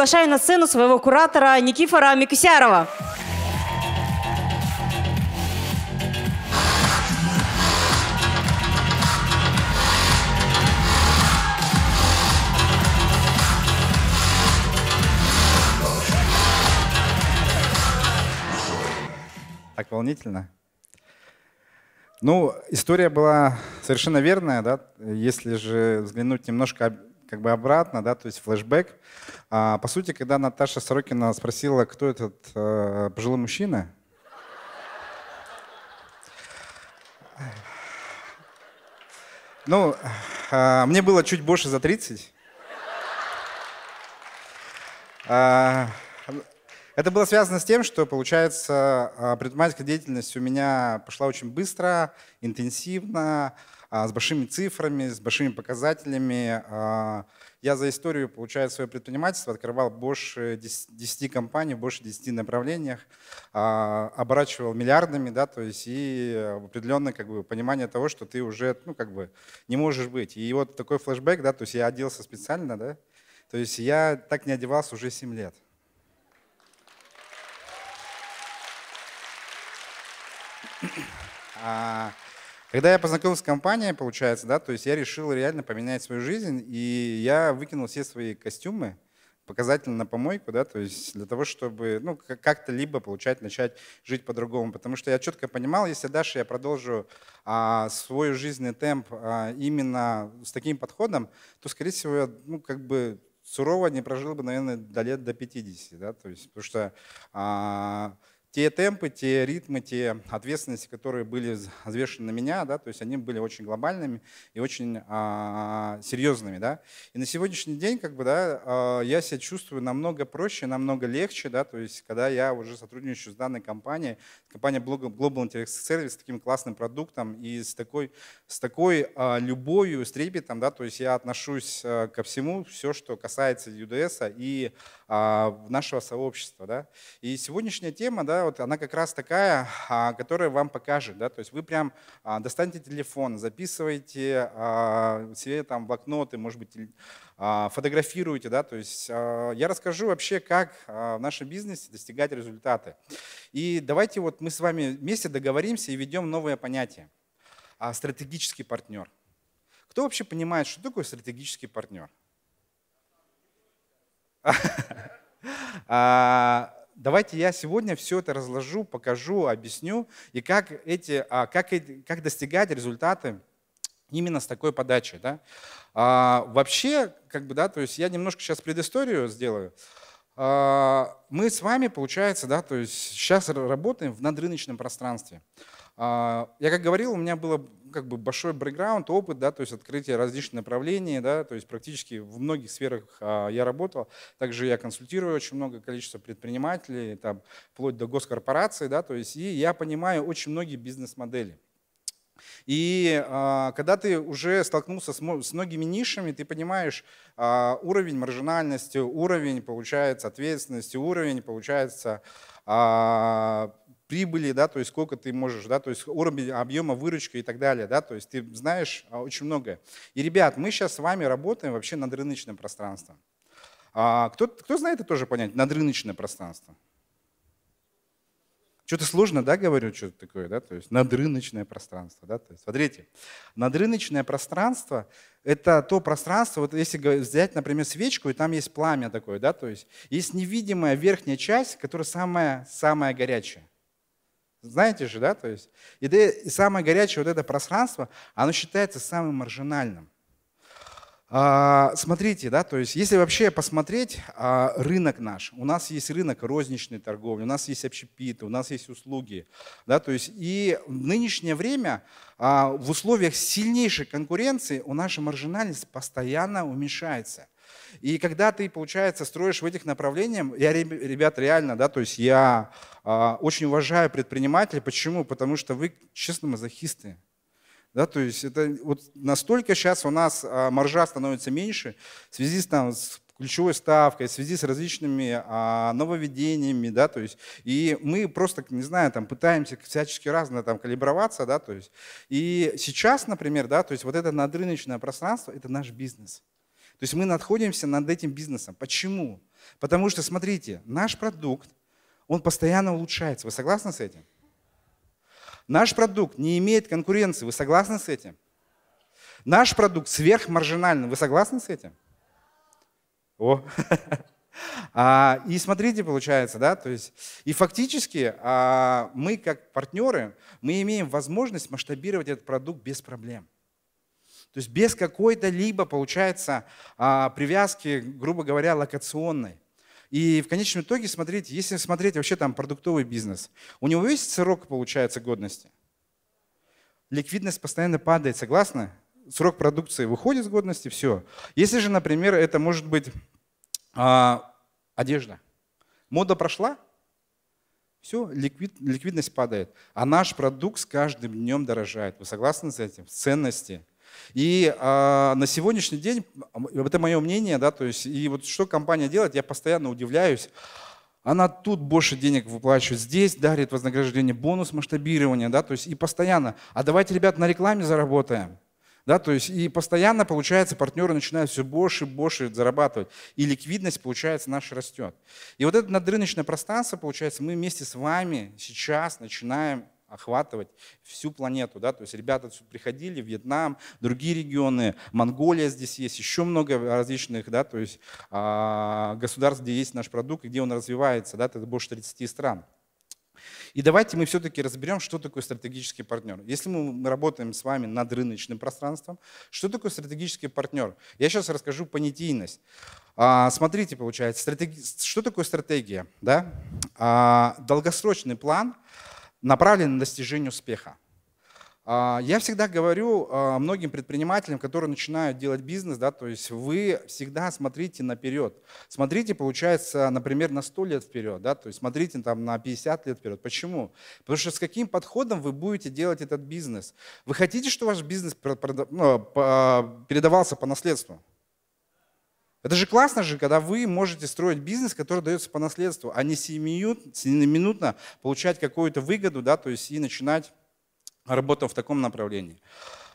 приглашаю на сцену своего куратора Никифора Микусярова. Так волнительно. Ну, история была совершенно верная, да. Если же взглянуть немножко как бы обратно, да, то есть флешбэк. А, по сути, когда Наташа Сорокина спросила, кто этот э, пожилой мужчина, ну, э, мне было чуть больше за 30. А, это было связано с тем, что, получается, предпринимательская деятельность у меня пошла очень быстро, интенсивно. А, с большими цифрами, с большими показателями. А, я за историю, получая свое предпринимательство, открывал больше 10 компаний, больше 10 направлениях, а, оборачивал миллиардами, да, то есть и э, определенное как бы, понимание того, что ты уже ну, как бы, не можешь быть. И вот такой флешбэк, да, то есть я оделся специально, да, то есть я так не одевался уже 7 лет. А, когда я познакомился с компанией, получается, да, то есть я решил реально поменять свою жизнь, и я выкинул все свои костюмы, показательно на помойку, да, то есть для того, чтобы, ну, как-то либо получать, начать жить по-другому, потому что я четко понимал, если дальше я продолжу а, свой жизненный темп а, именно с таким подходом, то, скорее всего, я, ну, как бы сурово не прожил бы, наверное, до лет до 50, да, то есть, потому что а, те темпы, те ритмы, те ответственности, которые были взвешены на меня, да, то есть они были очень глобальными и очень а, серьезными, да. И на сегодняшний день, как бы, да, а, я себя чувствую намного проще, намного легче, да, то есть когда я уже сотрудничаю с данной компанией, компания Global Interest Service с таким классным продуктом и с такой, с такой а, любовью, с трепетом, да, то есть я отношусь а, ко всему, все, что касается UDS а, и а, нашего сообщества, да. И сегодняшняя тема, да, вот она как раз такая, а, которая вам покажет, да, то есть вы прям а, достаньте телефон, записывайте а, себе там блокноты, может быть, фотографируете, да, то есть я расскажу вообще, как в нашем бизнесе достигать результаты. И давайте вот мы с вами вместе договоримся и ведем новое понятие. Стратегический партнер. Кто вообще понимает, что такое стратегический партнер? давайте я сегодня все это разложу, покажу, объясню, и как, эти, а, как, как достигать результаты именно с такой подачей. Да? А, вообще, как бы, да, то есть я немножко сейчас предысторию сделаю. А, мы с вами, получается, да, то есть сейчас работаем в надрыночном пространстве. А, я как говорил, у меня было как бы большой бэкграунд, опыт, да, то есть открытие различных направлений, да, то есть практически в многих сферах а, я работал. Также я консультирую очень много количество предпринимателей, там, вплоть до госкорпораций, да, то есть и я понимаю очень многие бизнес-модели. И а, когда ты уже столкнулся с, с многими нишами, ты понимаешь а, уровень маржинальности, уровень, получается, ответственности, уровень, получается, а, прибыли, да, то есть сколько ты можешь, да, то есть уровень объема выручка и так далее, да, то есть ты знаешь а, очень многое. И, ребят, мы сейчас с вами работаем вообще над рыночным пространством. А, кто, кто знает это тоже понять, над рыночное пространство? Что-то сложно, да, говорю, что-то такое, да, то есть надрыночное пространство, да, то есть смотрите, надрыночное пространство – это то пространство, вот если взять, например, свечку, и там есть пламя такое, да, то есть есть невидимая верхняя часть, которая самая, самая горячая. Знаете же, да, то есть. И, и самое горячее вот это пространство, оно считается самым маржинальным. А, смотрите, да, то есть, если вообще посмотреть а, рынок наш, у нас есть рынок розничной торговли, у нас есть общепиты, у нас есть услуги, да, то есть, и в нынешнее время а, в условиях сильнейшей конкуренции у наша маржинальность постоянно уменьшается. И когда ты, получается, строишь в этих направлениях, я, ребят, реально, да, то есть я э, очень уважаю предпринимателей. Почему? Потому что вы, честно, мазохисты. Да, то есть это вот настолько сейчас у нас э, маржа становится меньше в связи с, там, с ключевой ставкой, в связи с различными а, нововведениями, да, то есть, и мы просто, не знаю, там, пытаемся всячески разно там калиброваться, да, то есть, и сейчас, например, да, то есть вот это надрыночное пространство, это наш бизнес. То есть мы находимся над этим бизнесом. Почему? Потому что, смотрите, наш продукт, он постоянно улучшается. Вы согласны с этим? Наш продукт не имеет конкуренции. Вы согласны с этим? Наш продукт сверхмаржинальный. Вы согласны с этим? О. А, и смотрите, получается, да, то есть, и фактически а, мы как партнеры, мы имеем возможность масштабировать этот продукт без проблем. То есть без какой-то либо, получается, а, привязки, грубо говоря, локационной. И в конечном итоге, смотрите, если смотреть вообще там продуктовый бизнес, у него есть срок, получается, годности? Ликвидность постоянно падает, согласны? Срок продукции выходит с годности, все. Если же, например, это может быть а, одежда. Мода прошла, все, ликвид, ликвидность падает. А наш продукт с каждым днем дорожает. Вы согласны с этим? Ценности. И э, на сегодняшний день, это мое мнение, да, то есть, и вот что компания делает, я постоянно удивляюсь. Она тут больше денег выплачивает, здесь дарит вознаграждение, бонус масштабирования, да, то есть и постоянно. А давайте, ребят, на рекламе заработаем. Да, то есть и постоянно, получается, партнеры начинают все больше и больше зарабатывать. И ликвидность, получается, наша растет. И вот это надрыночное пространство, получается, мы вместе с вами сейчас начинаем охватывать всю планету. Да? То есть ребята отсюда приходили, Вьетнам, другие регионы, Монголия здесь есть, еще много различных да, то есть, а, государств, где есть наш продукт, где он развивается. Да? Это больше 30 стран. И давайте мы все-таки разберем, что такое стратегический партнер. Если мы работаем с вами над рыночным пространством, что такое стратегический партнер? Я сейчас расскажу понятийность. А, смотрите, получается, стратеги... что такое стратегия? Да? А, долгосрочный план – направлены на достижение успеха. А, я всегда говорю а, многим предпринимателям, которые начинают делать бизнес, да, то есть вы всегда смотрите наперед. Смотрите, получается, например, на 100 лет вперед, да, то есть смотрите там на 50 лет вперед. Почему? Потому что с каким подходом вы будете делать этот бизнес? Вы хотите, чтобы ваш бизнес ну, а, передавался по наследству? Это же классно же, когда вы можете строить бизнес, который дается по наследству, а не сиюминутно получать какую-то выгоду, да, то есть и начинать работу в таком направлении.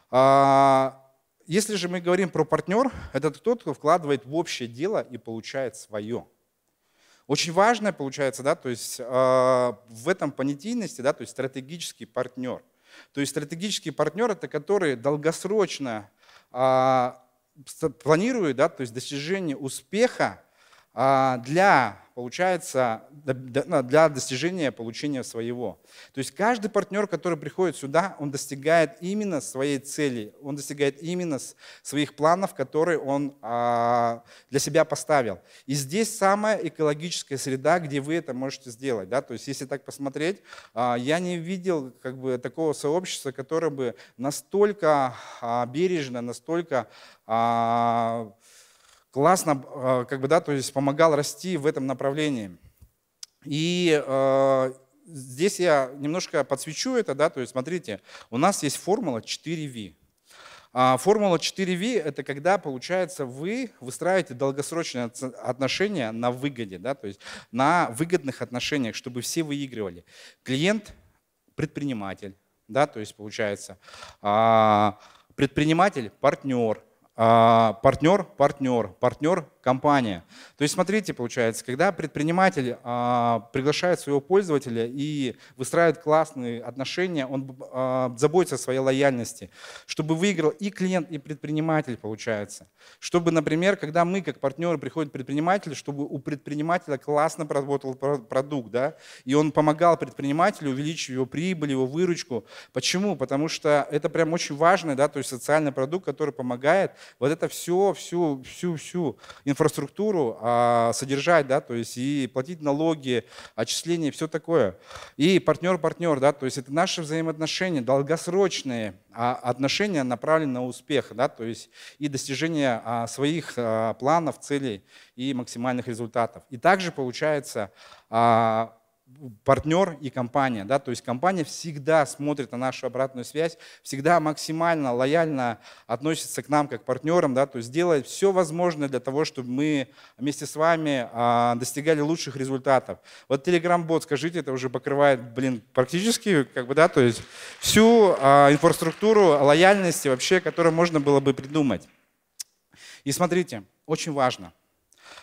А, если же мы говорим про партнер, это тот, кто вкладывает в общее дело и получает свое. Очень важное получается, да, то есть э, в этом понятийности, да, то есть стратегический партнер. То есть стратегический партнер это который долгосрочно э, планирую да, то есть достижение успеха а, для получается, ну, для достижения получения своего. То есть каждый партнер, который приходит сюда, он достигает именно своей цели, он достигает именно своих планов, которые он а, для себя поставил. И здесь самая экологическая среда, где вы это можете сделать. Да? То есть если так посмотреть, а, я не видел как бы, такого сообщества, которое бы настолько а, бережно, настолько классно, а, как бы, да, то есть помогал расти в этом направлении. И э, здесь я немножко подсвечу это, да, то есть смотрите, у нас есть формула 4V. А, формула 4V – это когда, получается, вы выстраиваете долгосрочные отношения на выгоде, да, то есть на выгодных отношениях, чтобы все выигрывали. Клиент – предприниматель, да, то есть получается предприниматель – партнер – а, партнер, партнер, партнер компания. То есть смотрите, получается, когда предприниматель э, приглашает своего пользователя и выстраивает классные отношения, он э, заботится о своей лояльности, чтобы выиграл и клиент, и предприниматель, получается. Чтобы, например, когда мы как партнеры приходим к предпринимателю, чтобы у предпринимателя классно проработал продукт, да, и он помогал предпринимателю увеличить его прибыль, его выручку. Почему? Потому что это прям очень важный, да, то есть социальный продукт, который помогает вот это все, всю, всю, всю инфраструктуру а, содержать, да, то есть и платить налоги, отчисления, все такое. И партнер-партнер, да, то есть это наши взаимоотношения, долгосрочные а отношения направлены на успех, да, то есть и достижение а, своих а, планов, целей и максимальных результатов. И также получается а, партнер и компания, да, то есть компания всегда смотрит на нашу обратную связь, всегда максимально лояльно относится к нам как партнерам, да, то есть делает все возможное для того, чтобы мы вместе с вами а, достигали лучших результатов. Вот Telegram-бот, скажите, это уже покрывает, блин, практически, как бы, да, то есть всю а, инфраструктуру лояльности вообще, которую можно было бы придумать. И смотрите, очень важно –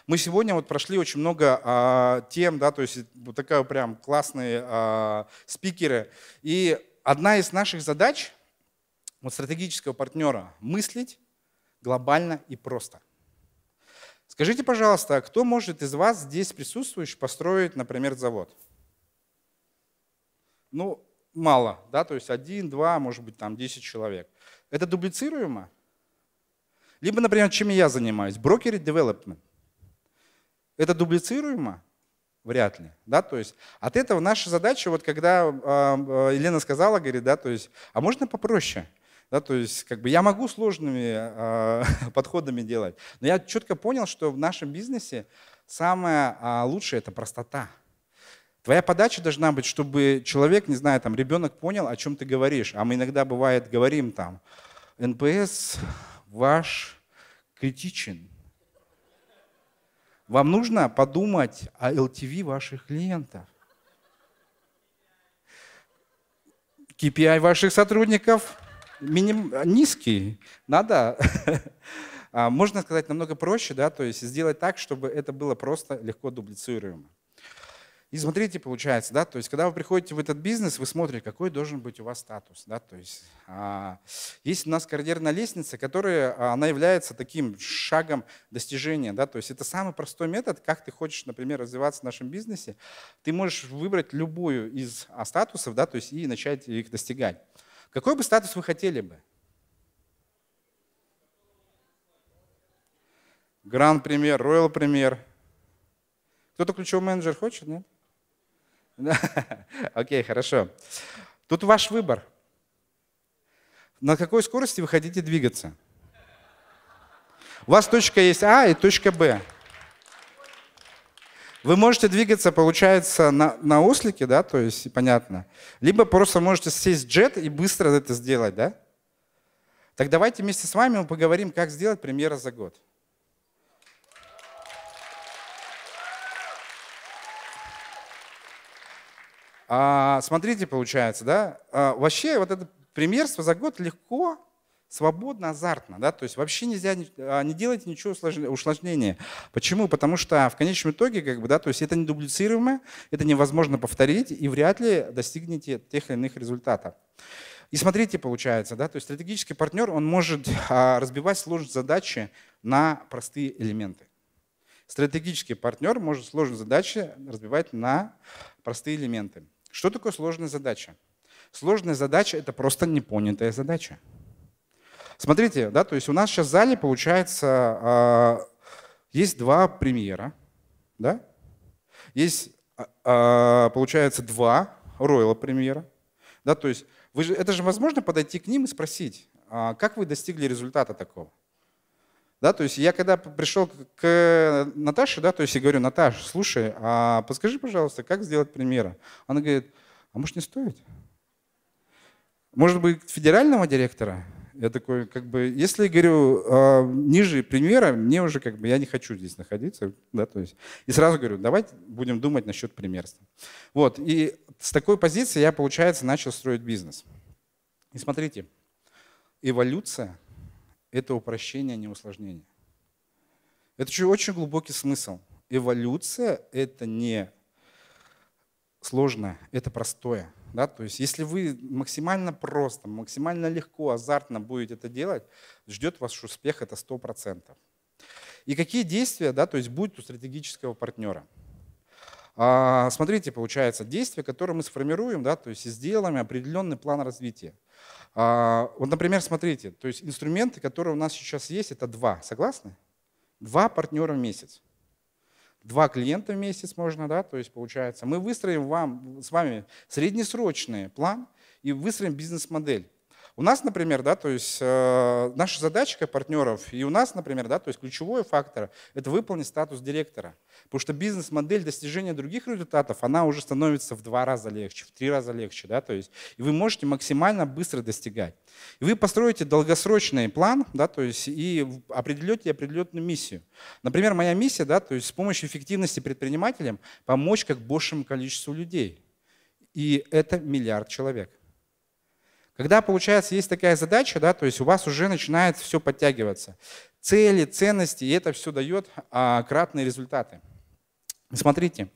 мы сегодня вот прошли очень много а, тем, да, то есть вот такая прям классные а, спикеры. И одна из наших задач вот стратегического партнера – мыслить глобально и просто. Скажите, пожалуйста, кто может из вас здесь присутствующих построить, например, завод? Ну, мало, да, то есть один, два, может быть, там 10 человек. Это дублицируемо? Либо, например, чем я занимаюсь? Брокеры development. Это дублицируемо? Вряд ли. Да? То есть от этого наша задача, вот когда э, Елена сказала, говорит, да, то есть, а можно попроще? Да, то есть, как бы я могу сложными э, подходами делать, но я четко понял, что в нашем бизнесе самое э, лучшее это простота. Твоя подача должна быть, чтобы человек, не знаю, там, ребенок понял, о чем ты говоришь. А мы иногда бывает говорим там, НПС ваш критичен. Вам нужно подумать о LTV ваших клиентов. KPI ваших сотрудников миним... низкий. Надо, а, можно сказать, намного проще, да, то есть сделать так, чтобы это было просто легко дублицируемо. И смотрите, получается, да, то есть, когда вы приходите в этот бизнес, вы смотрите, какой должен быть у вас статус, да, то есть, а, есть у нас карьерная лестница, которая, а, она является таким шагом достижения, да, то есть, это самый простой метод, как ты хочешь, например, развиваться в нашем бизнесе, ты можешь выбрать любую из а, статусов, да, то есть, и начать их достигать. Какой бы статус вы хотели бы? Гранд-премьер, Royal-премьер. Кто-то ключевой менеджер хочет, нет? Окей, хорошо. Тут ваш выбор. На какой скорости вы хотите двигаться? У вас точка есть А и точка Б. Вы можете двигаться, получается, на, на ослике, да, то есть, понятно. Либо просто можете сесть в джет и быстро это сделать, да? Так давайте вместе с вами мы поговорим, как сделать примеры за год. А, смотрите, получается, да, а, вообще вот это примерство за год легко, свободно, азартно, да, то есть вообще нельзя, а, не делать ничего усложнения. Почему? Потому что в конечном итоге, как бы, да, то есть это недублицируемое, это невозможно повторить и вряд ли достигнете тех или иных результатов. И смотрите, получается, да, то есть стратегический партнер, он может а, разбивать сложные задачи на простые элементы. Стратегический партнер может сложные задачи разбивать на простые элементы. Что такое сложная задача? Сложная задача — это просто непонятая задача. Смотрите, да, то есть у нас сейчас в зале, получается, а, есть два премьера, да? Есть, а, а, получается, два Royal премьера, да, то есть вы же, это же возможно подойти к ним и спросить, как вы достигли результата такого? Да, то есть я когда пришел к э, Наташе, да, то есть я говорю, Наташа, слушай, а подскажи, пожалуйста, как сделать премьера? Она говорит, а может не стоит? Может быть, федерального директора? Я такой, как бы, если говорю а, ниже премьера, мне уже как бы я не хочу здесь находиться, да, то есть. И сразу говорю, давайте будем думать насчет премьерства. Вот и с такой позиции я, получается, начал строить бизнес. И смотрите, эволюция это упрощение, а не усложнение. Это очень глубокий смысл. Эволюция – это не сложное, это простое. Да? То есть если вы максимально просто, максимально легко, азартно будете это делать, ждет вас успех, это 100%. И какие действия да, то есть будет у стратегического партнера? А, смотрите, получается, действия, которые мы сформируем, да, то есть сделаем определенный план развития. А, вот, например, смотрите, то есть инструменты, которые у нас сейчас есть, это два, согласны? Два партнера в месяц. Два клиента в месяц можно, да, то есть получается. Мы выстроим вам, с вами среднесрочный план и выстроим бизнес-модель. У нас, например, да, то есть э, наша задача как партнеров, и у нас, например, да, то есть ключевой фактор – это выполнить статус директора. Потому что бизнес-модель достижения других результатов, она уже становится в два раза легче, в три раза легче, да, то есть и вы можете максимально быстро достигать. И вы построите долгосрочный план, да, то есть и определете определенную миссию. Например, моя миссия, да, то есть с помощью эффективности предпринимателям помочь как большему количеству людей. И это миллиард человек. Когда, получается, есть такая задача, да, то есть у вас уже начинает все подтягиваться. Цели, ценности, и это все дает а, кратные результаты. Смотрите,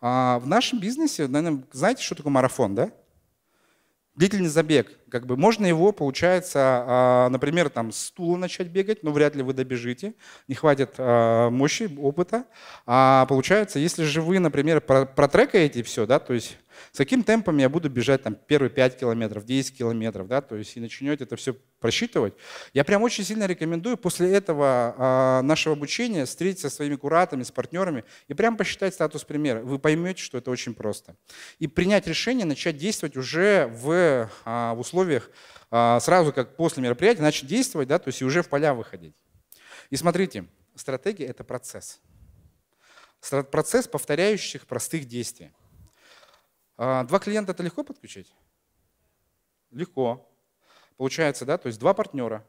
а, в нашем бизнесе, наверное, знаете, что такое марафон, да? длительный забег. Как бы можно его, получается, а, например, там с стула начать бегать, но вряд ли вы добежите, не хватит а, мощи, опыта. А получается, если же вы, например, протрекаете все, да, то есть с каким темпом я буду бежать там, первые 5 километров, 10 километров, да, то есть и начнете это все просчитывать. Я прям очень сильно рекомендую после этого э, нашего обучения встретиться со своими куратами, с партнерами и прям посчитать статус примера. Вы поймете, что это очень просто. И принять решение, начать действовать уже в, э, в условиях, э, сразу как после мероприятия, начать действовать, да, то есть и уже в поля выходить. И смотрите, стратегия — это процесс. Процесс повторяющих простых действий. А, два клиента это легко подключить? Легко. Получается, да, то есть два партнера.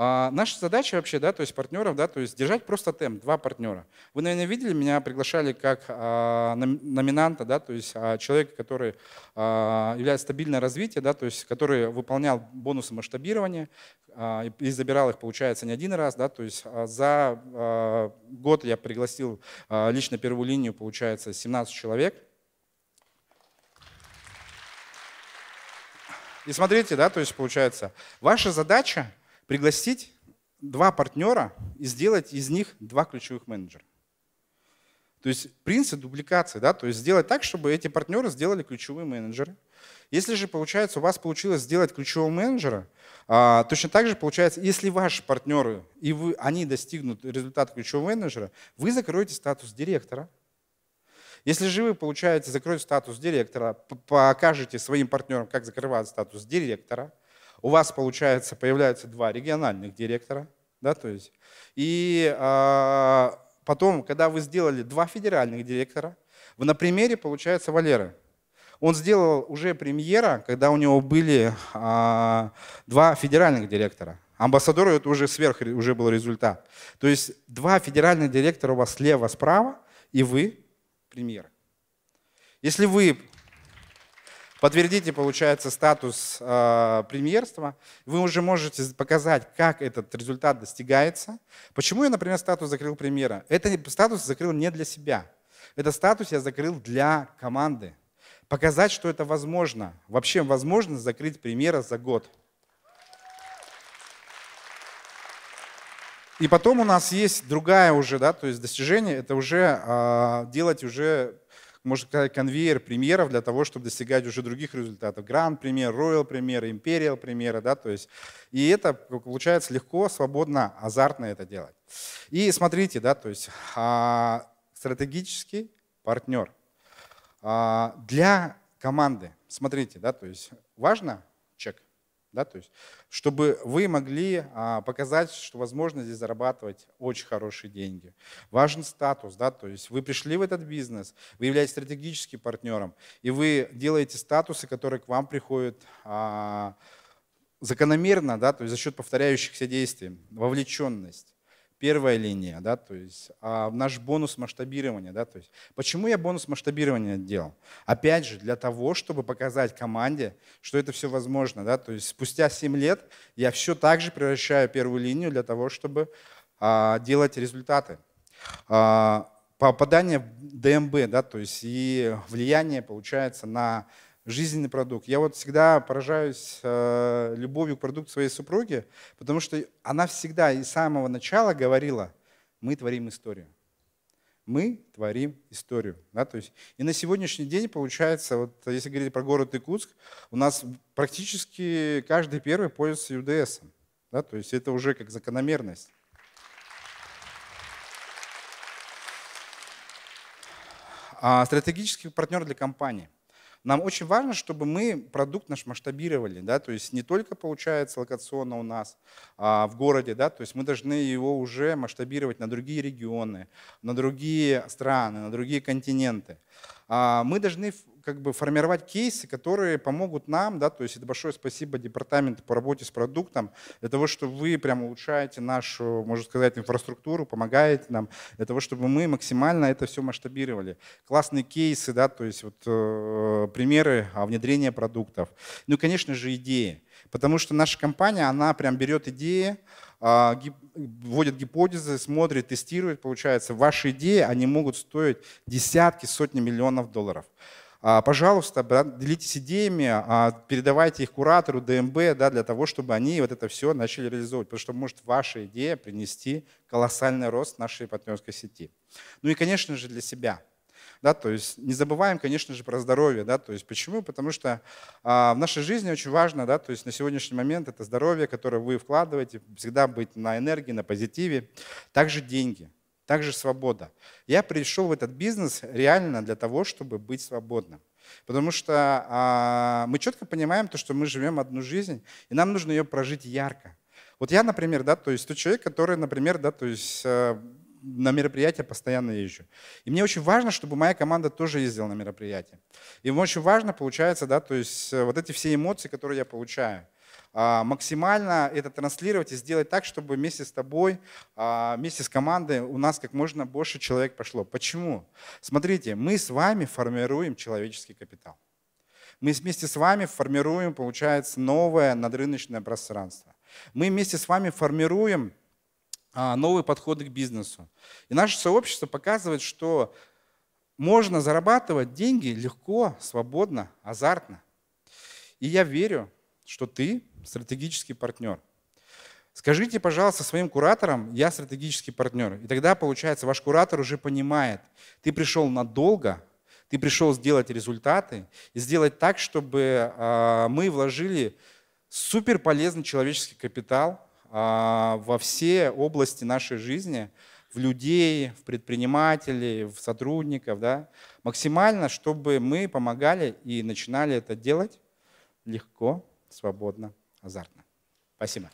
А наша задача вообще, да, то есть партнеров, да, то есть держать просто темп, два партнера. Вы, наверное, видели, меня приглашали как а, номинанта, да, то есть а, человека, который а, является стабильное развитие, да, то есть который выполнял бонусы масштабирования а, и, забирал их, получается, не один раз, да, то есть а, за а, год я пригласил а, лично первую линию, получается, 17 человек – И смотрите, да, то есть получается, ваша задача пригласить два партнера и сделать из них два ключевых менеджера. То есть принцип дубликации, да, то есть сделать так, чтобы эти партнеры сделали ключевые менеджеры. Если же, получается, у вас получилось сделать ключевого менеджера, а, точно так же получается, если ваши партнеры и вы, они достигнут результата ключевого менеджера, вы закроете статус директора, если же вы, получаете, закроете статус директора, покажете своим партнерам, как закрывать статус директора, у вас, получается, появляются два региональных директора, да, то есть, и а, потом, когда вы сделали два федеральных директора, вы на примере, получается, Валеры, он сделал уже премьера, когда у него были а, два федеральных директора. Амбассадору это уже сверх уже был результат. То есть два федеральных директора у вас слева-справа, и вы примеры. Если вы подтвердите, получается, статус э, премьерства, вы уже можете показать, как этот результат достигается. Почему я, например, статус закрыл премьера? Это статус закрыл не для себя. Этот статус я закрыл для команды. Показать, что это возможно. Вообще возможно закрыть премьера за год. И потом у нас есть другая уже, да, то есть достижение, это уже э, делать уже, можно сказать, конвейер примеров для того, чтобы достигать уже других результатов. Гранд пример, Royal пример, империал примеры, да, то есть. И это получается легко, свободно, азартно это делать. И смотрите, да, то есть э, стратегический партнер э, для команды. Смотрите, да, то есть важно да, то есть, чтобы вы могли а, показать, что возможно здесь зарабатывать очень хорошие деньги. Важен статус, да, то есть вы пришли в этот бизнес, вы являетесь стратегическим партнером, и вы делаете статусы, которые к вам приходят а, закономерно, да, то есть за счет повторяющихся действий, вовлеченность первая линия, да, то есть а наш бонус масштабирования, да, то есть почему я бонус масштабирования делал? Опять же, для того, чтобы показать команде, что это все возможно, да, то есть спустя 7 лет я все так же превращаю первую линию для того, чтобы а, делать результаты. А, попадание в ДМБ, да, то есть и влияние получается на жизненный продукт. Я вот всегда поражаюсь э, любовью к продукту своей супруги, потому что она всегда и с самого начала говорила, мы творим историю. Мы творим историю. Да? То есть, и на сегодняшний день, получается, вот, если говорить про город Иркутск, у нас практически каждый первый пользуется ЮДС. Да? То есть это уже как закономерность. А стратегический партнер для компании – нам очень важно, чтобы мы продукт наш масштабировали, да, то есть не только получается локационно у нас а, в городе, да, то есть мы должны его уже масштабировать на другие регионы, на другие страны, на другие континенты. А, мы должны как бы формировать кейсы, которые помогут нам, да, то есть это большое спасибо департаменту по работе с продуктом, для того, чтобы вы прямо улучшаете нашу, можно сказать, инфраструктуру, помогаете нам, для того, чтобы мы максимально это все масштабировали. Классные кейсы, да, то есть вот э, примеры а, внедрения продуктов. Ну и, конечно же, идеи. Потому что наша компания, она прям берет идеи, а, вводит гипотезы, смотрит, тестирует. Получается, ваши идеи, они могут стоить десятки, сотни миллионов долларов. А, пожалуйста, делитесь идеями, а, передавайте их куратору, ДМБ, да, для того, чтобы они вот это все начали реализовывать, потому что может ваша идея принести колоссальный рост нашей партнерской сети. Ну и, конечно же, для себя. Да, то есть не забываем, конечно же, про здоровье. Да, то есть почему? Потому что а, в нашей жизни очень важно, да, то есть на сегодняшний момент это здоровье, которое вы вкладываете, всегда быть на энергии, на позитиве. Также деньги. Также свобода. Я пришел в этот бизнес реально для того, чтобы быть свободным. Потому что а, мы четко понимаем то, что мы живем одну жизнь, и нам нужно ее прожить ярко. Вот я, например, да, то есть тот человек, который, например, да, то есть э, на мероприятия постоянно езжу. И мне очень важно, чтобы моя команда тоже ездила на мероприятия. И мне очень важно, получается, да, то есть э, вот эти все эмоции, которые я получаю. А, максимально это транслировать и сделать так, чтобы вместе с тобой, а, вместе с командой у нас как можно больше человек пошло. Почему? Смотрите, мы с вами формируем человеческий капитал. Мы вместе с вами формируем, получается, новое надрыночное пространство. Мы вместе с вами формируем а, новые подходы к бизнесу. И наше сообщество показывает, что можно зарабатывать деньги легко, свободно, азартно. И я верю, что ты стратегический партнер. Скажите, пожалуйста, своим кураторам, я стратегический партнер. И тогда, получается, ваш куратор уже понимает, ты пришел надолго, ты пришел сделать результаты, и сделать так, чтобы э, мы вложили супер полезный человеческий капитал э, во все области нашей жизни, в людей, в предпринимателей, в сотрудников, да, максимально, чтобы мы помогали и начинали это делать легко, свободно, азартно. Спасибо.